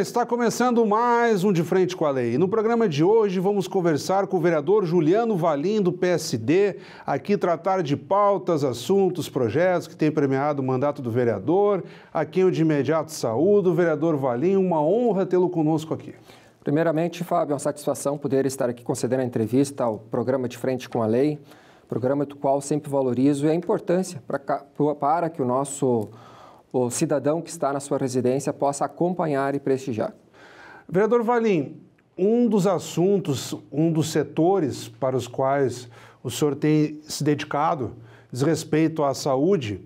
está começando mais um De Frente com a Lei. No programa de hoje vamos conversar com o vereador Juliano Valim, do PSD, aqui tratar de pautas, assuntos, projetos que têm premiado o mandato do vereador, a quem eu de imediato saúdo. Vereador Valim, uma honra tê-lo conosco aqui. Primeiramente, Fábio, é uma satisfação poder estar aqui concedendo a entrevista ao programa De Frente com a Lei, programa do qual sempre valorizo e a importância para que o nosso o cidadão que está na sua residência possa acompanhar e prestigiar. Vereador Valim, um dos assuntos, um dos setores para os quais o senhor tem se dedicado, diz respeito à saúde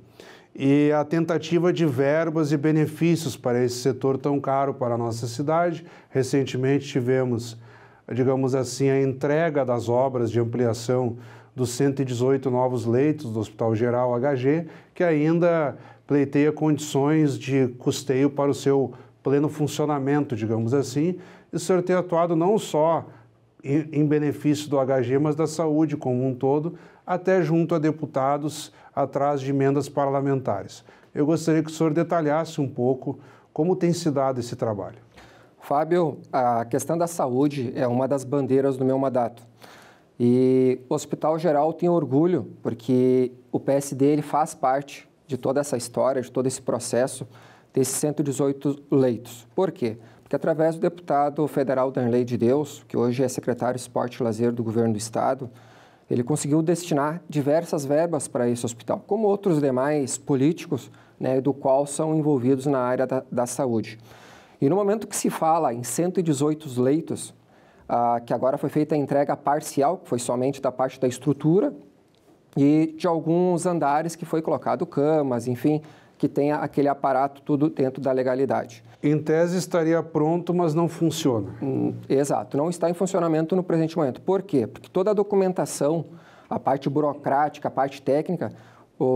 e à tentativa de verbas e benefícios para esse setor tão caro para a nossa cidade. Recentemente tivemos, digamos assim, a entrega das obras de ampliação dos 118 novos leitos do Hospital Geral HG, que ainda pleiteia condições de custeio para o seu pleno funcionamento, digamos assim, e o senhor tem atuado não só em benefício do HG, mas da saúde como um todo, até junto a deputados atrás de emendas parlamentares. Eu gostaria que o senhor detalhasse um pouco como tem se dado esse trabalho. Fábio, a questão da saúde é uma das bandeiras do meu mandato. E o Hospital Geral tem orgulho, porque o PSD ele faz parte de toda essa história, de todo esse processo, desses 118 leitos. Por quê? Porque através do deputado federal Danley de Deus, que hoje é secretário de Esporte e Lazer do Governo do Estado, ele conseguiu destinar diversas verbas para esse hospital, como outros demais políticos, né, do qual são envolvidos na área da, da saúde. E no momento que se fala em 118 leitos, ah, que agora foi feita a entrega parcial, que foi somente da parte da estrutura, e de alguns andares que foi colocado camas, enfim, que tenha aquele aparato tudo dentro da legalidade. Em tese estaria pronto, mas não funciona. Hum, exato, não está em funcionamento no presente momento. Por quê? Porque toda a documentação, a parte burocrática, a parte técnica,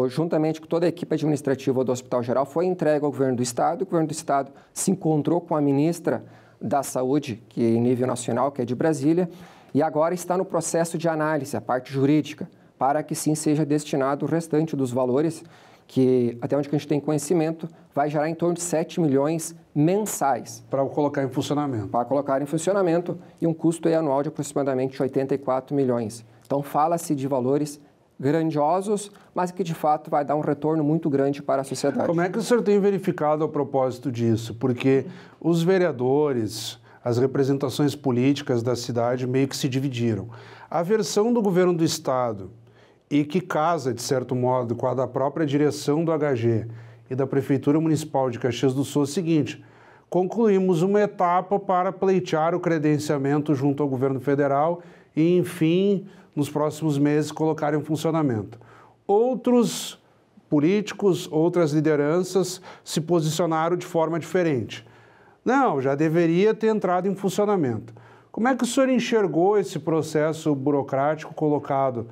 juntamente com toda a equipe administrativa do Hospital Geral, foi entregue ao governo do Estado. O governo do Estado se encontrou com a ministra da Saúde, que é em nível nacional, que é de Brasília, e agora está no processo de análise, a parte jurídica, para que sim seja destinado o restante dos valores, que até onde a gente tem conhecimento, vai gerar em torno de 7 milhões mensais. Para colocar em funcionamento. Para colocar em funcionamento e um custo anual de aproximadamente 84 milhões. Então fala-se de valores grandiosos, mas que de fato vai dar um retorno muito grande para a sociedade. Como é que o senhor tem verificado a propósito disso? Porque os vereadores, as representações políticas da cidade meio que se dividiram. A versão do governo do estado e que casa, de certo modo, com a da própria direção do HG e da Prefeitura Municipal de Caxias do Sul é o seguinte: concluímos uma etapa para pleitear o credenciamento junto ao governo federal e, enfim, nos próximos meses colocar em funcionamento. Outros políticos, outras lideranças se posicionaram de forma diferente. Não, já deveria ter entrado em funcionamento. Como é que o senhor enxergou esse processo burocrático colocado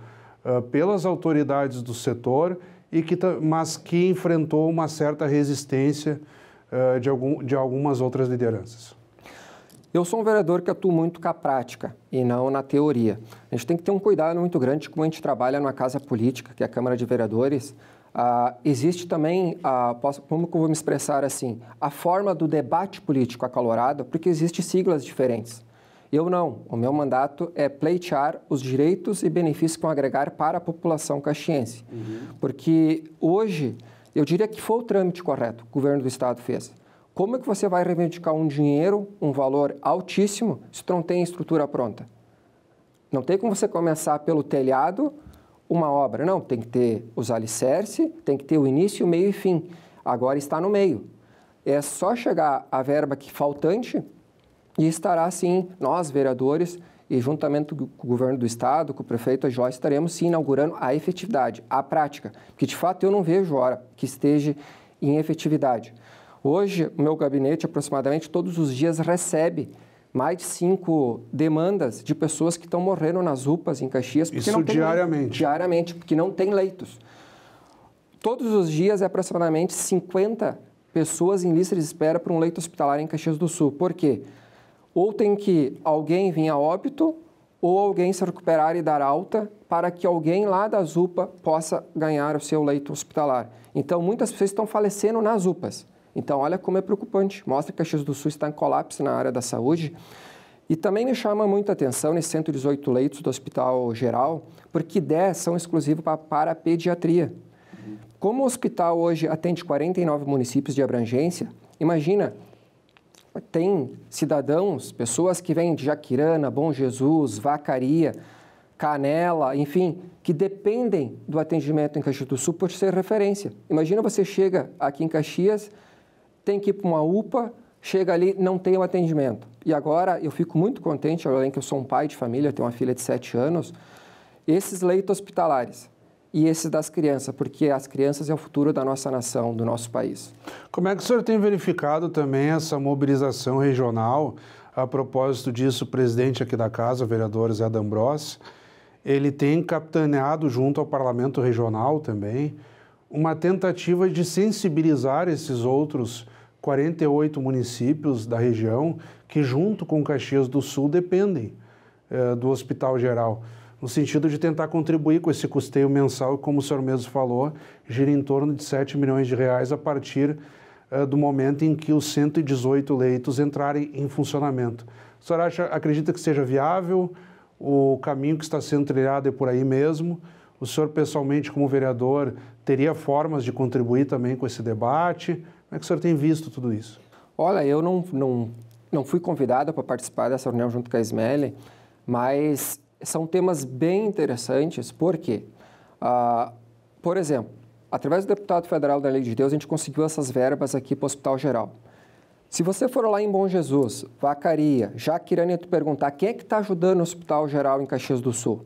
uh, pelas autoridades do setor, e que, mas que enfrentou uma certa resistência uh, de, algum, de algumas outras lideranças? Eu sou um vereador que atua muito com a prática e não na teoria. A gente tem que ter um cuidado muito grande como a gente trabalha numa casa política, que é a Câmara de Vereadores. Ah, existe também, ah, posso, como eu vou me expressar assim, a forma do debate político acalorado, porque existem siglas diferentes. Eu não. O meu mandato é pleitear os direitos e benefícios que vão agregar para a população caxiense. Uhum. Porque hoje, eu diria que foi o trâmite correto que o governo do Estado fez. Como é que você vai reivindicar um dinheiro, um valor altíssimo, se tu não tem estrutura pronta? Não tem como você começar pelo telhado uma obra. Não, tem que ter os alicerces, tem que ter o início, o meio e fim. Agora está no meio. É só chegar a verba que faltante e estará assim, nós vereadores e juntamente com o governo do estado, com o prefeito Jó, estaremos sim inaugurando a efetividade, a prática, porque de fato eu não vejo hora que esteja em efetividade. Hoje, o meu gabinete, aproximadamente todos os dias, recebe mais de cinco demandas de pessoas que estão morrendo nas UPAs em Caxias. Porque Isso não tem diariamente? diariamente, porque não tem leitos. Todos os dias, é aproximadamente 50 pessoas em lista de espera para um leito hospitalar em Caxias do Sul. Por quê? Ou tem que alguém vir a óbito, ou alguém se recuperar e dar alta para que alguém lá da UPA possa ganhar o seu leito hospitalar. Então, muitas pessoas estão falecendo nas UPAs. Então, olha como é preocupante. Mostra que Caxias do Sul está em colapso na área da saúde. E também me chama muita atenção nesses 118 leitos do Hospital Geral, porque 10 são exclusivos para, para a pediatria. Como o hospital hoje atende 49 municípios de abrangência, imagina, tem cidadãos, pessoas que vêm de Jaquirana, Bom Jesus, Vacaria, Canela, enfim, que dependem do atendimento em Caxias do Sul por ser referência. Imagina você chega aqui em Caxias tem que ir para uma UPA, chega ali, não tem o um atendimento. E agora eu fico muito contente, além que eu sou um pai de família, tenho uma filha de 7 anos, esses leitos hospitalares e esses das crianças, porque as crianças é o futuro da nossa nação, do nosso país. Como é que o senhor tem verificado também essa mobilização regional? A propósito disso, o presidente aqui da casa, o vereador Zé D'Ambrossi, ele tem capitaneado junto ao parlamento regional também uma tentativa de sensibilizar esses outros 48 municípios da região que, junto com Caxias do Sul, dependem eh, do Hospital Geral, no sentido de tentar contribuir com esse custeio mensal, como o senhor mesmo falou, gira em torno de 7 milhões de reais a partir eh, do momento em que os 118 leitos entrarem em funcionamento. O senhor acha, acredita que seja viável? O caminho que está sendo trilhado é por aí mesmo? O senhor, pessoalmente, como vereador, teria formas de contribuir também com esse debate? Como é que o senhor tem visto tudo isso? Olha, eu não, não, não fui convidado para participar dessa reunião junto com a Smelly, mas são temas bem interessantes, porque, ah, por exemplo, através do deputado federal da Lei de Deus, a gente conseguiu essas verbas aqui para o Hospital Geral. Se você for lá em Bom Jesus, Vacaria, Jaquirane, tu perguntar quem é que está ajudando o Hospital Geral em Caxias do Sul,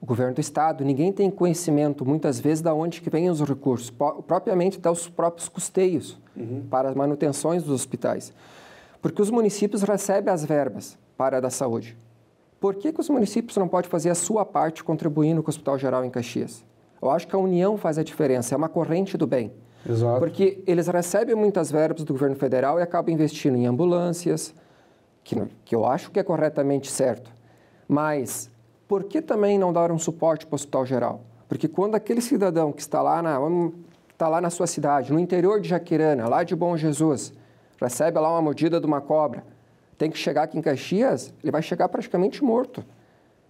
o governo do estado, ninguém tem conhecimento muitas vezes da onde que vêm os recursos, propriamente dos próprios custeios uhum. para as manutenções dos hospitais. Porque os municípios recebem as verbas para a da saúde. Por que, que os municípios não podem fazer a sua parte contribuindo com o Hospital Geral em Caxias? Eu acho que a união faz a diferença, é uma corrente do bem. Exato. Porque eles recebem muitas verbas do governo federal e acabam investindo em ambulâncias, que, que eu acho que é corretamente certo. Mas por que também não dar um suporte para o hospital geral? Porque quando aquele cidadão que está lá na, está lá na sua cidade, no interior de Jaquirana, lá de Bom Jesus, recebe lá uma mordida de uma cobra, tem que chegar aqui em Caxias, ele vai chegar praticamente morto.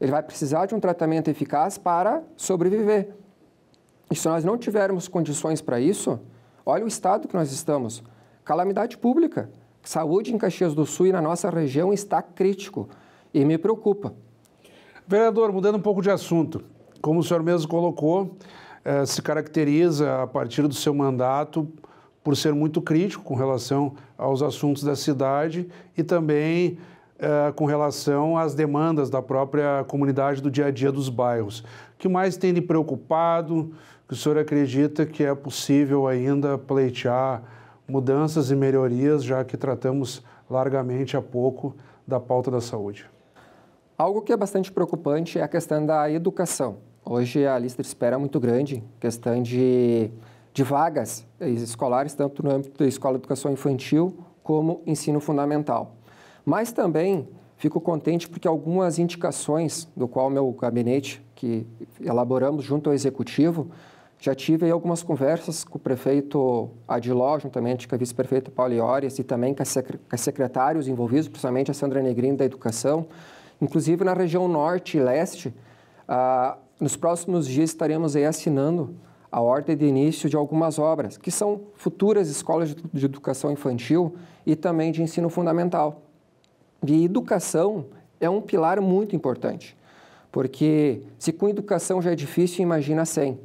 Ele vai precisar de um tratamento eficaz para sobreviver. E se nós não tivermos condições para isso, olha o estado que nós estamos. Calamidade pública. Saúde em Caxias do Sul e na nossa região está crítico e me preocupa. Vereador, mudando um pouco de assunto, como o senhor mesmo colocou, eh, se caracteriza a partir do seu mandato por ser muito crítico com relação aos assuntos da cidade e também eh, com relação às demandas da própria comunidade do dia a dia dos bairros. O que mais tem lhe preocupado? Que o senhor acredita que é possível ainda pleitear mudanças e melhorias, já que tratamos largamente há pouco da pauta da saúde? Algo que é bastante preocupante é a questão da educação. Hoje a lista de espera é muito grande, questão de, de vagas escolares, tanto no âmbito da escola de educação infantil como ensino fundamental. Mas também fico contente porque algumas indicações, do qual meu gabinete, que elaboramos junto ao executivo, já tive algumas conversas com o prefeito Adiló, juntamente com a vice-prefeita Iores e também com, os secretários envolvidos, principalmente a Sandra Negrini da Educação, Inclusive na região norte e leste, ah, nos próximos dias estaremos aí assinando a ordem de início de algumas obras, que são futuras escolas de educação infantil e também de ensino fundamental. E educação é um pilar muito importante, porque se com educação já é difícil, imagina sem.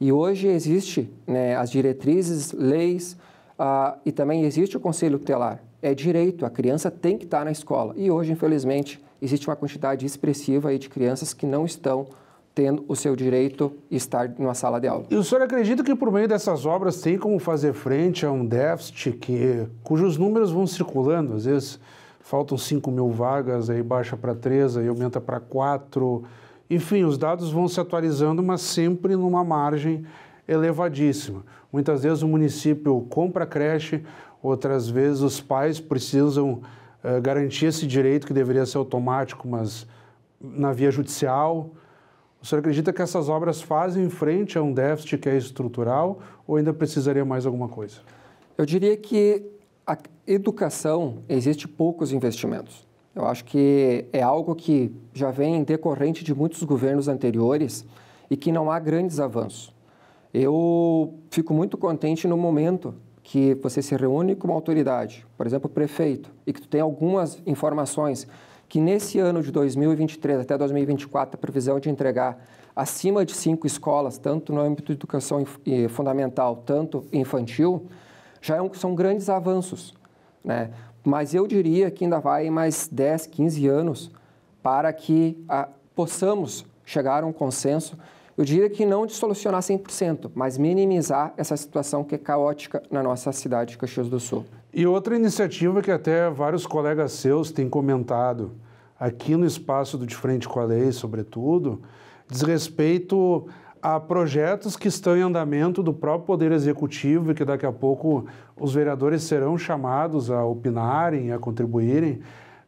E hoje existe né, as diretrizes, leis ah, e também existe o conselho tutelar. É direito, a criança tem que estar na escola. E hoje, infelizmente, existe uma quantidade expressiva de crianças que não estão tendo o seu direito estar numa sala de aula. E o senhor acredita que por meio dessas obras tem como fazer frente a um déficit que, cujos números vão circulando, às vezes faltam 5 mil vagas, aí baixa para 3, aí aumenta para 4. Enfim, os dados vão se atualizando, mas sempre numa margem elevadíssima. Muitas vezes o município compra creche, outras vezes os pais precisam eh, garantir esse direito que deveria ser automático, mas na via judicial? O senhor acredita que essas obras fazem frente a um déficit que é estrutural ou ainda precisaria mais alguma coisa? Eu diria que a educação existe poucos investimentos. Eu acho que é algo que já vem decorrente de muitos governos anteriores e que não há grandes avanços. Eu fico muito contente no momento que você se reúne com uma autoridade, por exemplo, o prefeito, e que tu tem algumas informações que nesse ano de 2023 até 2024 a previsão é de entregar acima de cinco escolas, tanto no âmbito de educação fundamental, tanto infantil, já é são grandes avanços, né? Mas eu diria que ainda vai mais 10, 15 anos para que a, ah, possamos chegar a um consenso eu diria que não de solucionar 100%, mas minimizar essa situação que é caótica na nossa cidade de Caxias do Sul. E outra iniciativa que até vários colegas seus têm comentado aqui no espaço do De Frente com a Lei, sobretudo, diz respeito a projetos que estão em andamento do próprio Poder Executivo e que daqui a pouco os vereadores serão chamados a opinarem, a contribuírem,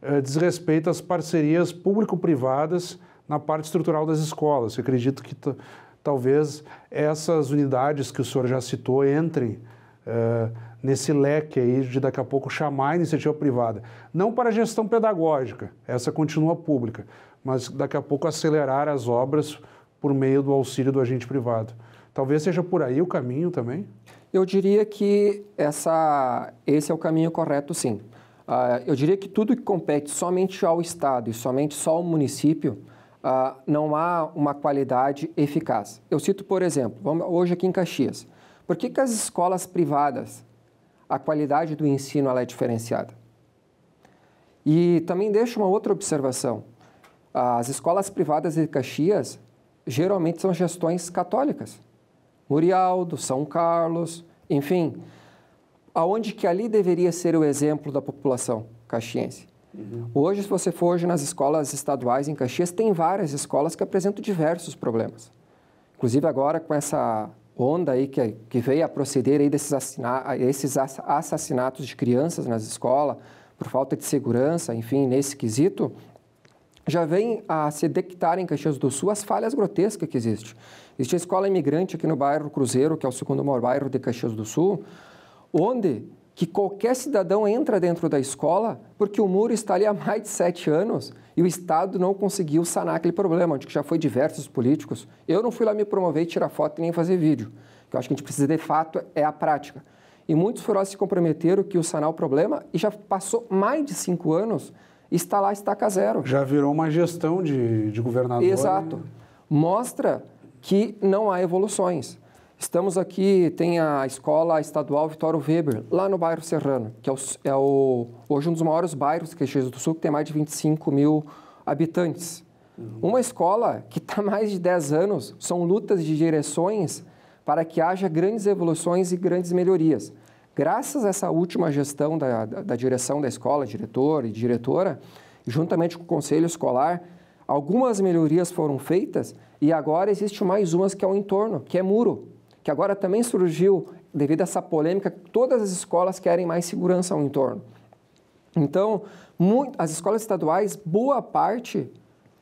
eh, diz respeito às parcerias público-privadas na parte estrutural das escolas. Eu acredito que talvez essas unidades que o senhor já citou entrem uh, nesse leque aí de daqui a pouco chamar a iniciativa privada. Não para gestão pedagógica, essa continua pública, mas daqui a pouco acelerar as obras por meio do auxílio do agente privado. Talvez seja por aí o caminho também? Eu diria que essa, esse é o caminho correto, sim. Uh, eu diria que tudo que compete somente ao Estado e somente só ao município ah, não há uma qualidade eficaz. Eu cito, por exemplo, vamos, hoje aqui em Caxias, por que, que as escolas privadas, a qualidade do ensino é diferenciada? E também deixo uma outra observação. As escolas privadas de Caxias geralmente são gestões católicas. Murialdo, São Carlos, enfim, aonde que ali deveria ser o exemplo da população caxiense? Hoje, se você for hoje nas escolas estaduais em Caxias, tem várias escolas que apresentam diversos problemas. Inclusive agora com essa onda aí que, que veio a proceder aí desses, assina, esses assassinatos de crianças nas escolas, por falta de segurança, enfim, nesse quesito, já vem a se detectar em Caxias do Sul as falhas grotescas que existem. Existe a escola imigrante aqui no bairro Cruzeiro, que é o segundo maior bairro de Caxias do Sul, onde que qualquer cidadão entra dentro da escola porque o muro está ali há mais de sete anos e o Estado não conseguiu sanar aquele problema, onde já foi diversos políticos. Eu não fui lá me promover e tirar foto e nem fazer vídeo. O que eu acho que a gente precisa de fato é a prática. E muitos furiosos se comprometeram que o sanar o problema e já passou mais de cinco anos está lá estaca zero. Já virou uma gestão de, de governador. Exato. Mostra que não há evoluções. Estamos aqui, tem a escola estadual Vitório Weber, lá no bairro Serrano, que é, o, é o, hoje um dos maiores bairros que é do Sul, que tem mais de 25 mil habitantes. Uhum. Uma escola que está há mais de 10 anos, são lutas de direções para que haja grandes evoluções e grandes melhorias. Graças a essa última gestão da, da, da direção da escola, diretor e diretora, juntamente com o conselho escolar, algumas melhorias foram feitas e agora existe mais umas que é o entorno, que é muro que agora também surgiu devido a essa polêmica, todas as escolas querem mais segurança ao entorno. Então, muito, as escolas estaduais, boa parte,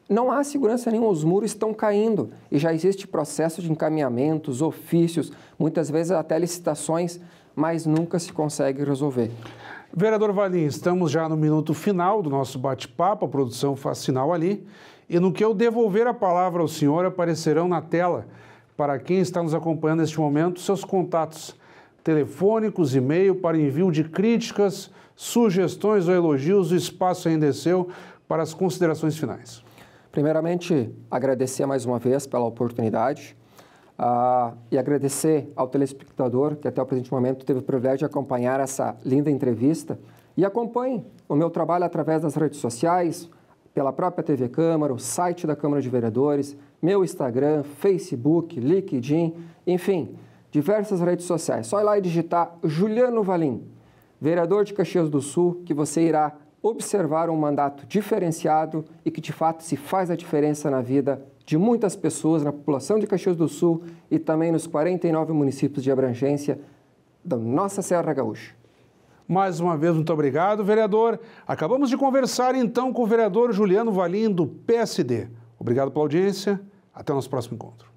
não há segurança nenhuma, os muros estão caindo e já existe processo de encaminhamentos, ofícios, muitas vezes até licitações, mas nunca se consegue resolver. Vereador Valim, estamos já no minuto final do nosso bate-papo, a produção faz sinal ali, e no que eu devolver a palavra ao senhor aparecerão na tela para quem está nos acompanhando neste momento, seus contatos telefônicos, e-mail para envio de críticas, sugestões ou elogios. O espaço ainda é seu para as considerações finais. Primeiramente, agradecer mais uma vez pela oportunidade uh, e agradecer ao telespectador que até o presente momento teve o privilégio de acompanhar essa linda entrevista. E acompanhe o meu trabalho através das redes sociais, pela própria TV Câmara, o site da Câmara de Vereadores, meu Instagram, Facebook, LinkedIn, enfim, diversas redes sociais. Só ir lá e digitar Juliano Valim, vereador de Caxias do Sul, que você irá observar um mandato diferenciado e que de fato se faz a diferença na vida de muitas pessoas, na população de Caxias do Sul e também nos 49 municípios de abrangência da nossa Serra Gaúcha. Mais uma vez, muito obrigado, vereador. Acabamos de conversar então com o vereador Juliano Valim, do PSD. Obrigado pela audiência. Até o nosso próximo encontro.